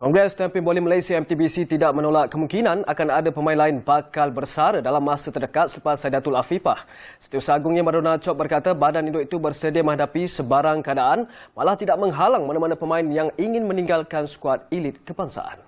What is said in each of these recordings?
Kongres Tempin Bowling Malaysia MTBC tidak menolak kemungkinan akan ada pemain lain bakal bersara dalam masa terdekat selepas Saidatul Afifah. Setiausaha agungnya Maruna Chok berkata badan induk itu bersedia menghadapi sebarang keadaan malah tidak menghalang mana-mana pemain yang ingin meninggalkan skuad elit kebangsaan.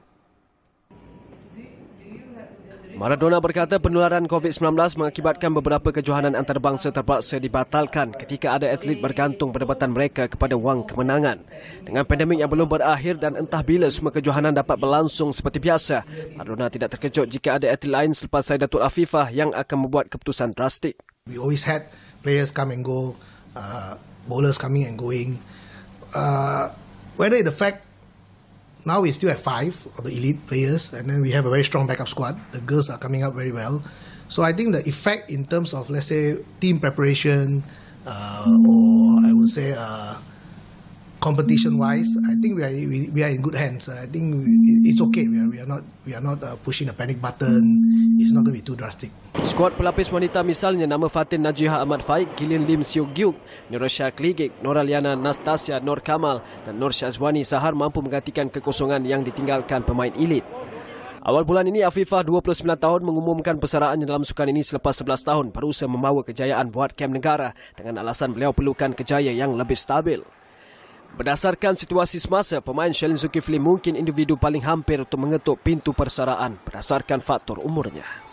Maradona berkata penularan COVID-19 mengakibatkan beberapa kejohanan antarabangsa terpaksa dibatalkan ketika ada atlet bergantung perdebatan mereka kepada wang kemenangan. Dengan pandemik yang belum berakhir dan entah bila semua kejohanan dapat berlangsung seperti biasa, Maradona tidak terkejut jika ada atlet lain selepas Said Datuk Afifah yang akan membuat keputusan drastik. We always had players come and go, uh, bowlers coming and going. Uh, whether it fact Now we still have five of the elite players, and then we have a very strong backup squad. The girls are coming up very well. So I think the effect in terms of, let's say, team preparation, uh, or I would say uh, competition mm. wise i think we are we, we are in good hands i think it's okay we are we are not we are not uh, pushing a panic button it's not going to be too drastic Skuad pelapis wanita misalnya nama Fatin Najihah Ahmad Faik, Gilin Lim Siu Giuk, Nurasya Kligik, Noraliana Nastasia Nor Kamal dan Nur Syazwani Sahar mampu menggantikan kekosongan yang ditinggalkan pemain elit. Awal bulan ini, Afifah 29 tahun mengumumkan persaraannya dalam sukan ini selepas 11 tahun berusaha membawa kejayaan buat kem negara dengan alasan beliau perlukan kejayaan yang lebih stabil. Berdasarkan situasi semasa, pemain Shalin Zulkifli mungkin individu paling hampir untuk mengetuk pintu persaraan berdasarkan faktor umurnya.